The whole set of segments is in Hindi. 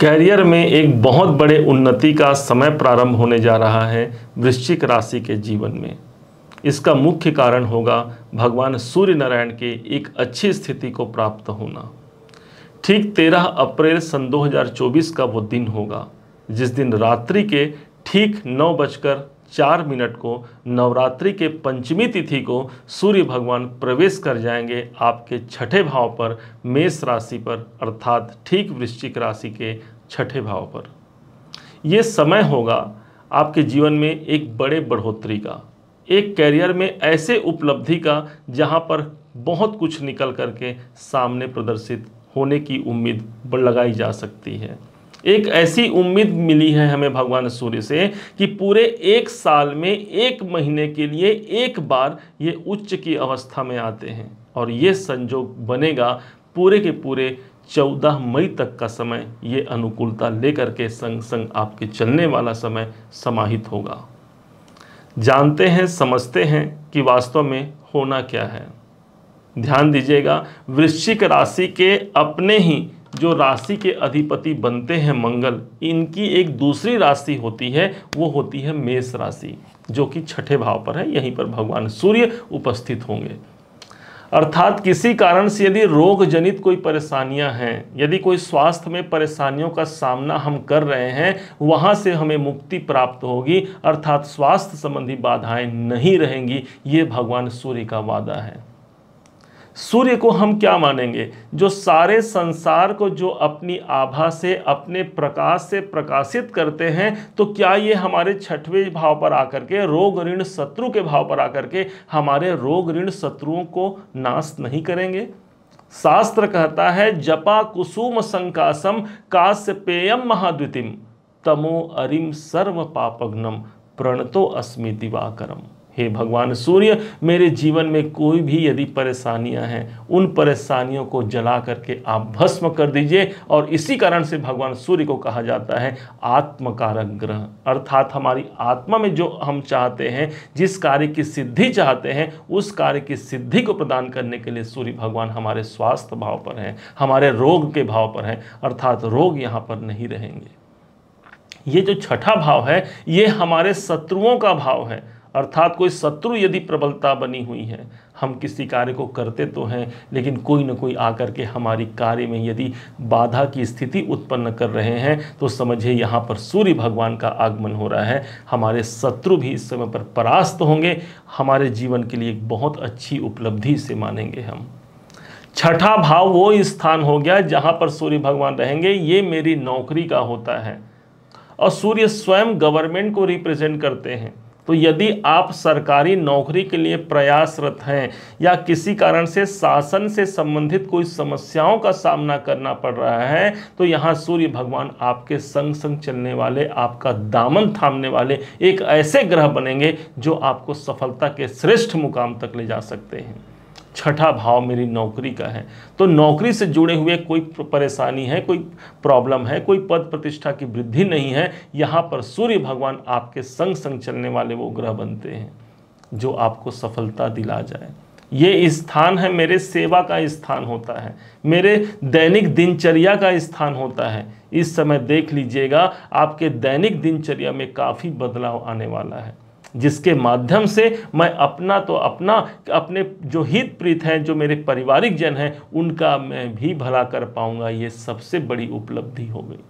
कैरियर में एक बहुत बड़े उन्नति का समय प्रारंभ होने जा रहा है वृश्चिक राशि के जीवन में इसका मुख्य कारण होगा भगवान सूर्य नारायण के एक अच्छी स्थिति को प्राप्त होना ठीक 13 अप्रैल सन 2024 का वो दिन होगा जिस दिन रात्रि के ठीक नौ बजकर चार मिनट को नवरात्रि के पंचमी तिथि को सूर्य भगवान प्रवेश कर जाएंगे आपके छठे भाव पर मेष राशि पर अर्थात ठीक वृश्चिक राशि के छठे भाव पर ये समय होगा आपके जीवन में एक बड़े बढ़ोतरी का एक कैरियर में ऐसे उपलब्धि का जहाँ पर बहुत कुछ निकल करके सामने प्रदर्शित होने की उम्मीद लगाई जा सकती है एक ऐसी उम्मीद मिली है हमें भगवान सूर्य से कि पूरे एक साल में एक महीने के लिए एक बार ये उच्च की अवस्था में आते हैं और ये संजोग बनेगा पूरे के पूरे चौदह मई तक का समय ये अनुकूलता लेकर के संग संग आपके चलने वाला समय समाहित होगा जानते हैं समझते हैं कि वास्तव में होना क्या है ध्यान दीजिएगा वृश्चिक राशि के अपने ही जो राशि के अधिपति बनते हैं मंगल इनकी एक दूसरी राशि होती है वो होती है मेष राशि जो कि छठे भाव पर है यहीं पर भगवान सूर्य उपस्थित होंगे अर्थात किसी कारण से यदि रोग जनित कोई परेशानियां हैं यदि कोई स्वास्थ्य में परेशानियों का सामना हम कर रहे हैं वहां से हमें मुक्ति प्राप्त होगी अर्थात स्वास्थ्य संबंधी बाधाएं नहीं रहेंगी ये भगवान सूर्य का वादा है सूर्य को हम क्या मानेंगे जो सारे संसार को जो अपनी आभा से अपने प्रकाश से प्रकाशित करते हैं तो क्या ये हमारे छठवें भाव पर आकर के रोग ऋण शत्रु के भाव पर आकर के हमारे रोग ऋण शत्रुओं को नाश नहीं करेंगे शास्त्र कहता है जपा कुसुम संकासम काश्यपेयम महाद्वितिम तमो अरिम सर्व पापग्नम प्रणतो अस्मि दिवाकरम हे भगवान सूर्य मेरे जीवन में कोई भी यदि परेशानियां हैं उन परेशानियों को जला करके आप भस्म कर दीजिए और इसी कारण से भगवान सूर्य को कहा जाता है आत्मकारक ग्रह अर्थात हमारी आत्मा में जो हम चाहते हैं जिस कार्य की सिद्धि चाहते हैं उस कार्य की सिद्धि को प्रदान करने के लिए सूर्य भगवान हमारे स्वास्थ्य भाव पर हैं हमारे रोग के भाव पर हैं अर्थात रोग यहाँ पर नहीं रहेंगे ये जो छठा भाव है ये हमारे शत्रुओं का भाव है अर्थात कोई शत्रु यदि प्रबलता बनी हुई है हम किसी कार्य को करते तो हैं लेकिन कोई ना कोई आकर के हमारी कार्य में यदि बाधा की स्थिति उत्पन्न कर रहे हैं तो समझिए यहाँ पर सूर्य भगवान का आगमन हो रहा है हमारे शत्रु भी इस समय पर परास्त होंगे हमारे जीवन के लिए एक बहुत अच्छी उपलब्धि से मानेंगे हम छठा भाव वो स्थान हो गया जहाँ पर सूर्य भगवान रहेंगे ये मेरी नौकरी का होता है और सूर्य स्वयं गवर्नमेंट को रिप्रेजेंट करते हैं तो यदि आप सरकारी नौकरी के लिए प्रयासरत हैं या किसी कारण से शासन से संबंधित कोई समस्याओं का सामना करना पड़ रहा है तो यहाँ सूर्य भगवान आपके संग संग चलने वाले आपका दामन थामने वाले एक ऐसे ग्रह बनेंगे जो आपको सफलता के श्रेष्ठ मुकाम तक ले जा सकते हैं छठा भाव मेरी नौकरी का है तो नौकरी से जुड़े हुए कोई परेशानी है कोई प्रॉब्लम है कोई पद प्रतिष्ठा की वृद्धि नहीं है यहाँ पर सूर्य भगवान आपके संग संग चलने वाले वो ग्रह बनते हैं जो आपको सफलता दिला जाए ये स्थान है मेरे सेवा का स्थान होता है मेरे दैनिक दिनचर्या का स्थान होता है इस समय देख लीजिएगा आपके दैनिक दिनचर्या में काफ़ी बदलाव आने वाला है जिसके माध्यम से मैं अपना तो अपना अपने जो हित प्रीत हैं जो मेरे पारिवारिक जन हैं उनका मैं भी भला कर पाऊंगा ये सबसे बड़ी उपलब्धि हो गई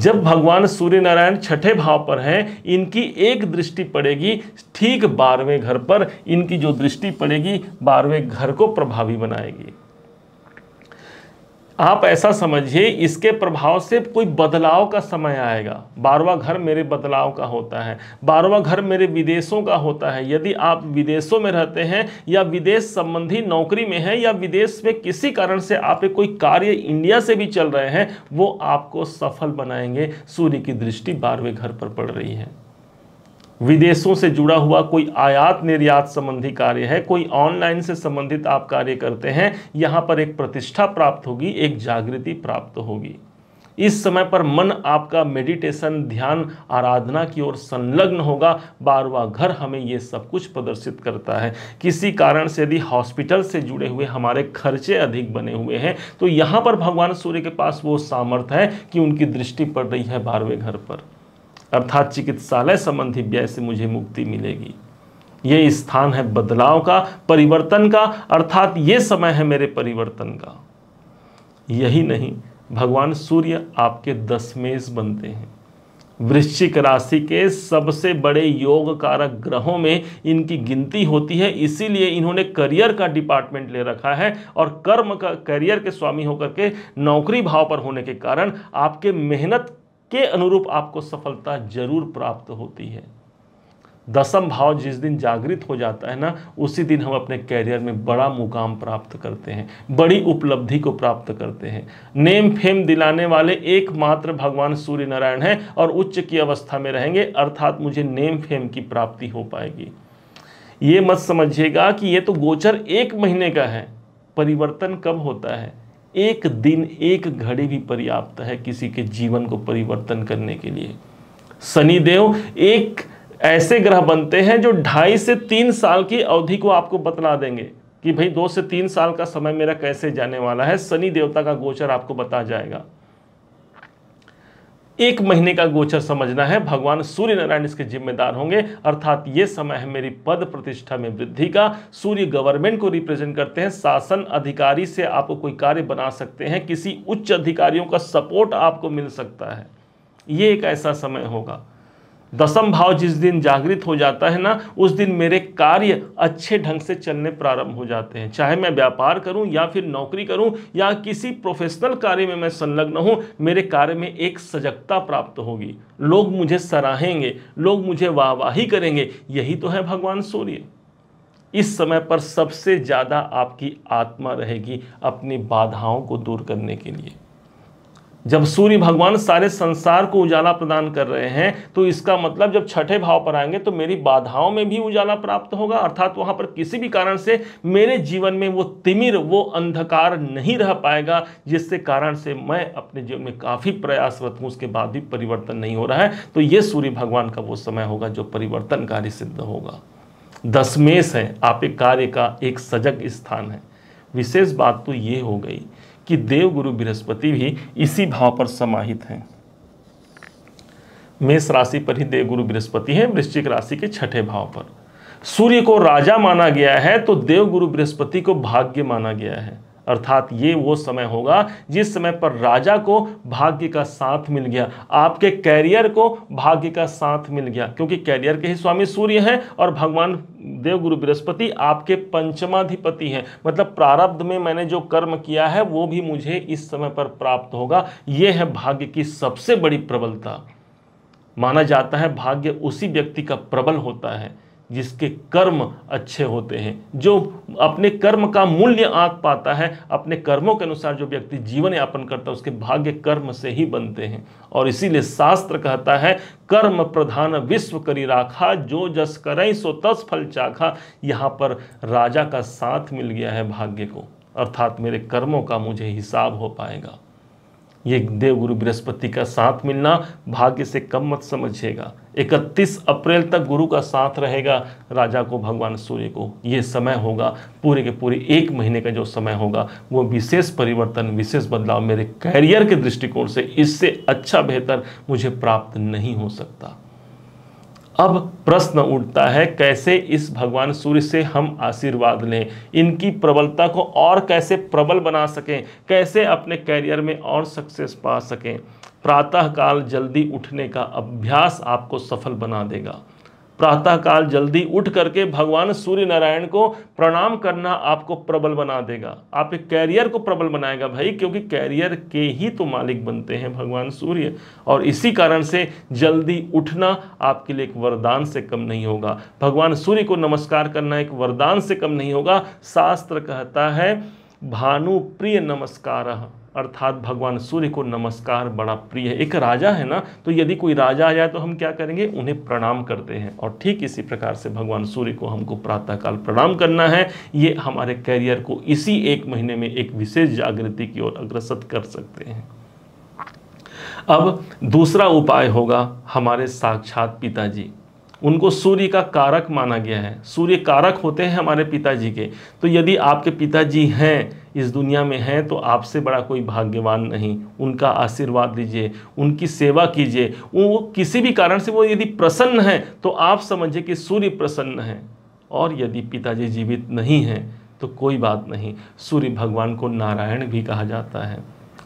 जब भगवान सूर्य नारायण छठे भाव पर हैं इनकी एक दृष्टि पड़ेगी ठीक बारहवें घर पर इनकी जो दृष्टि पड़ेगी बारहवें घर को प्रभावी बनाएगी आप ऐसा समझिए इसके प्रभाव से कोई बदलाव का समय आएगा बारवा घर मेरे बदलाव का होता है बारवा घर मेरे विदेशों का होता है यदि आप विदेशों में रहते हैं या विदेश संबंधी नौकरी में हैं या विदेश में किसी कारण से आप कोई कार्य इंडिया से भी चल रहे हैं वो आपको सफल बनाएंगे सूर्य की दृष्टि बारहवें घर पर पड़ रही है विदेशों से जुड़ा हुआ कोई आयात निर्यात संबंधी कार्य है कोई ऑनलाइन से संबंधित आप कार्य करते हैं यहाँ पर एक प्रतिष्ठा प्राप्त होगी एक जागृति प्राप्त होगी इस समय पर मन आपका मेडिटेशन ध्यान आराधना की ओर संलग्न होगा बारवा घर हमें ये सब कुछ प्रदर्शित करता है किसी कारण से यदि हॉस्पिटल से जुड़े हुए हमारे खर्चे अधिक बने हुए हैं तो यहाँ पर भगवान सूर्य के पास वो सामर्थ्य है कि उनकी दृष्टि पड़ रही है बारहवें घर पर अर्थात चिकित्सालय संबंधी व्यय से मुझे मुक्ति मिलेगी ये स्थान है बदलाव का परिवर्तन का अर्थात ये समय है मेरे परिवर्तन का यही नहीं भगवान सूर्य आपके दसमेश बनते हैं वृश्चिक राशि के सबसे बड़े योग कारक ग्रहों में इनकी गिनती होती है इसीलिए इन्होंने करियर का डिपार्टमेंट ले रखा है और कर्म का करियर के स्वामी होकर के नौकरी भाव पर होने के कारण आपके मेहनत के अनुरूप आपको सफलता जरूर प्राप्त होती है दसम भाव जिस दिन जागृत हो जाता है ना उसी दिन हम अपने कैरियर में बड़ा मुकाम प्राप्त करते हैं बड़ी उपलब्धि को प्राप्त करते हैं नेम फेम दिलाने वाले एकमात्र भगवान सूर्य नारायण हैं और उच्च की अवस्था में रहेंगे अर्थात मुझे नेम फेम की प्राप्ति हो पाएगी ये मत समझिएगा कि ये तो गोचर एक महीने का है परिवर्तन कब होता है एक दिन एक घड़ी भी पर्याप्त है किसी के जीवन को परिवर्तन करने के लिए शनिदेव एक ऐसे ग्रह बनते हैं जो ढाई से तीन साल की अवधि को आपको बतला देंगे कि भाई दो से तीन साल का समय मेरा कैसे जाने वाला है शनि देवता का गोचर आपको बता जाएगा एक महीने का गोचर समझना है भगवान सूर्य नारायण इसके जिम्मेदार होंगे अर्थात ये समय है मेरी पद प्रतिष्ठा में वृद्धि का सूर्य गवर्नमेंट को रिप्रेजेंट करते हैं शासन अधिकारी से आप कोई कार्य बना सकते हैं किसी उच्च अधिकारियों का सपोर्ट आपको मिल सकता है ये एक ऐसा समय होगा दसम भाव जिस दिन जागृत हो जाता है ना उस दिन मेरे कार्य अच्छे ढंग से चलने प्रारंभ हो जाते हैं चाहे मैं व्यापार करूं या फिर नौकरी करूं या किसी प्रोफेशनल कार्य में मैं संलग्न हूं मेरे कार्य में एक सजगता प्राप्त होगी लोग मुझे सराहेंगे लोग मुझे वाहवाही करेंगे यही तो है भगवान सूर्य इस समय पर सबसे ज़्यादा आपकी आत्मा रहेगी अपनी बाधाओं को दूर करने के लिए जब सूर्य भगवान सारे संसार को उजाला प्रदान कर रहे हैं तो इसका मतलब जब छठे भाव पर आएंगे तो मेरी बाधाओं में भी उजाला प्राप्त होगा अर्थात वहां पर किसी भी कारण से मेरे जीवन में वो तिमिर वो अंधकार नहीं रह पाएगा जिससे कारण से मैं अपने जीवन में काफ़ी प्रयासरत हूँ उसके बाद भी परिवर्तन नहीं हो रहा है तो ये सूर्य भगवान का वो समय होगा जो परिवर्तनकारी सिद्ध होगा दसमेश है आप एक कार्य का एक सजग स्थान है विशेष बात तो ये हो गई कि देवगुरु बृहस्पति भी इसी भाव पर समाहित हैं मेष राशि पर ही देवगुरु बृहस्पति है वृश्चिक राशि के छठे भाव पर सूर्य को राजा माना गया है तो देवगुरु बृहस्पति को भाग्य माना गया है अर्थात ये वो समय होगा जिस समय पर राजा को भाग्य का साथ मिल गया आपके कैरियर को भाग्य का साथ मिल गया क्योंकि कैरियर के ही स्वामी सूर्य हैं और भगवान देव गुरु बृहस्पति आपके पंचमाधिपति हैं मतलब प्रारब्ध में मैंने जो कर्म किया है वो भी मुझे इस समय पर प्राप्त होगा ये है भाग्य की सबसे बड़ी प्रबलता माना जाता है भाग्य उसी व्यक्ति का प्रबल होता है जिसके कर्म अच्छे होते हैं जो अपने कर्म का मूल्य आंक पाता है अपने कर्मों के अनुसार जो व्यक्ति जीवन यापन करता है उसके भाग्य कर्म से ही बनते हैं और इसीलिए शास्त्र कहता है कर्म प्रधान विश्व करी राखा जो जस करें सो तस फल चाखा यहाँ पर राजा का साथ मिल गया है भाग्य को अर्थात मेरे कर्मों का मुझे हिसाब हो पाएगा ये देव गुरु बृहस्पति का साथ मिलना भाग्य से कम मत समझिएगा 31 अप्रैल तक गुरु का साथ रहेगा राजा को भगवान सूर्य को ये समय होगा पूरे के पूरे एक महीने का जो समय होगा वो विशेष परिवर्तन विशेष बदलाव मेरे कैरियर के दृष्टिकोण से इससे अच्छा बेहतर मुझे प्राप्त नहीं हो सकता अब प्रश्न उठता है कैसे इस भगवान सूर्य से हम आशीर्वाद लें इनकी प्रबलता को और कैसे प्रबल बना सकें कैसे अपने कैरियर में और सक्सेस पा सकें प्रातःकाल जल्दी उठने का अभ्यास आपको सफल बना देगा प्रातःकाल जल्दी उठ करके भगवान सूर्य नारायण को प्रणाम करना आपको प्रबल बना देगा आपके कैरियर को प्रबल बनाएगा भाई क्योंकि कैरियर के ही तो मालिक बनते हैं भगवान सूर्य और इसी कारण से जल्दी उठना आपके लिए एक वरदान से कम नहीं होगा भगवान सूर्य को नमस्कार करना एक वरदान से कम नहीं होगा शास्त्र कहता है भानुप्रिय नमस्कार अर्थात भगवान सूर्य को नमस्कार बड़ा प्रिय है एक राजा है ना तो यदि कोई राजा आ जाए तो हम क्या करेंगे उन्हें प्रणाम करते हैं और ठीक इसी प्रकार से भगवान सूर्य को हमको प्रातःकाल प्रणाम करना है ये हमारे कैरियर को इसी एक महीने में एक विशेष जागृति की ओर अग्रसर कर सकते हैं अब दूसरा उपाय होगा हमारे साक्षात पिताजी उनको सूर्य का कारक माना गया है सूर्य कारक होते हैं हमारे पिताजी के तो यदि आपके पिताजी हैं इस दुनिया में हैं तो आपसे बड़ा कोई भाग्यवान नहीं उनका आशीर्वाद लीजिए उनकी सेवा कीजिए वो किसी भी कारण से वो यदि प्रसन्न हैं तो आप समझिए कि सूर्य प्रसन्न है और यदि पिताजी जीवित नहीं हैं तो कोई बात नहीं सूर्य भगवान को नारायण भी कहा जाता है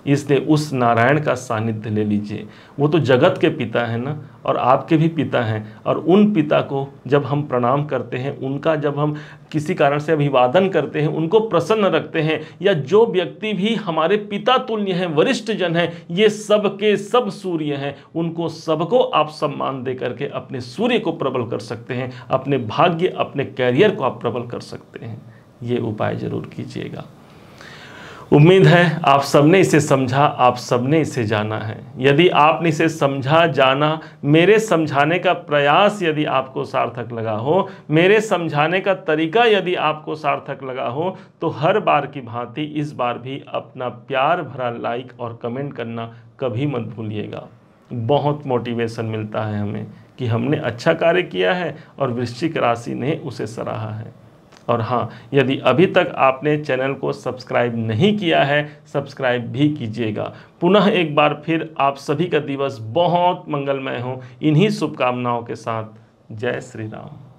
इसलिए उस नारायण का सानिध्य ले लीजिए वो तो जगत के पिता है ना और आपके भी पिता हैं और उन पिता को जब हम प्रणाम करते हैं उनका जब हम किसी कारण से अभिवादन करते हैं उनको प्रसन्न रखते हैं या जो व्यक्ति भी हमारे पिता तुल्य हैं वरिष्ठ जन हैं ये सब के सब सूर्य हैं उनको सबको आप सम्मान दे करके अपने सूर्य को प्रबल कर सकते हैं अपने भाग्य अपने कैरियर को आप प्रबल कर सकते हैं ये उपाय ज़रूर कीजिएगा उम्मीद है आप सबने इसे समझा आप सबने इसे जाना है यदि आपने इसे समझा जाना मेरे समझाने का प्रयास यदि आपको सार्थक लगा हो मेरे समझाने का तरीका यदि आपको सार्थक लगा हो तो हर बार की भांति इस बार भी अपना प्यार भरा लाइक और कमेंट करना कभी मत भूलिएगा बहुत मोटिवेशन मिलता है हमें कि हमने अच्छा कार्य किया है और वृश्चिक राशि ने उसे सराहा है और हाँ यदि अभी तक आपने चैनल को सब्सक्राइब नहीं किया है सब्सक्राइब भी कीजिएगा पुनः एक बार फिर आप सभी का दिवस बहुत मंगलमय हो इन्हीं शुभकामनाओं के साथ जय श्री राम